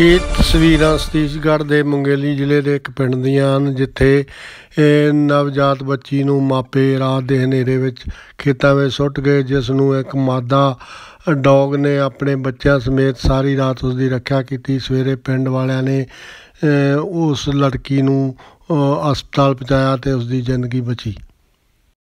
ਇਹ ਤਸਵੀਰਾਂ ਸਤੀਸ਼ਗੜ੍ਹ ਦੇ ਮੁੰਗੇਲੀ ਜ਼ਿਲ੍ਹੇ ਦੇ ਇੱਕ ਪਿੰਡ ਦੀਆਂ ਹਨ ਜਿੱਥੇ ਨਵਜਾਤ ਬੱਚੀ ਨੂੰ ਮਾਪੇ ਰਾਤ ਦੇ ਹਨੇਰੇ ਵਿੱਚ ਖੇਤਾਂ ਵਿੱਚ ਸੁੱਟ ਗਏ ਜਿਸ ਨੂੰ ਇੱਕ ਮਾਦਾ ਡੌਗ ਨੇ ਆਪਣੇ ਬੱਚਿਆਂ ਸਮੇਤ ਸਾਰੀ ਰਾਤ ਉਸ ਦੀ ਰੱਖਿਆ ਕੀਤੀ ਸਵੇਰੇ ਪਿੰਡ ਵਾਲਿਆਂ ਨੇ ਉਸ ਲੜਕੀ ਨੂੰ ਹਸਪਤਾਲ ਪਹੁੰਚਾਇਆ ਤੇ ਉਸ ਦੀ ਜ਼ਿੰਦਗੀ ਬਚੀ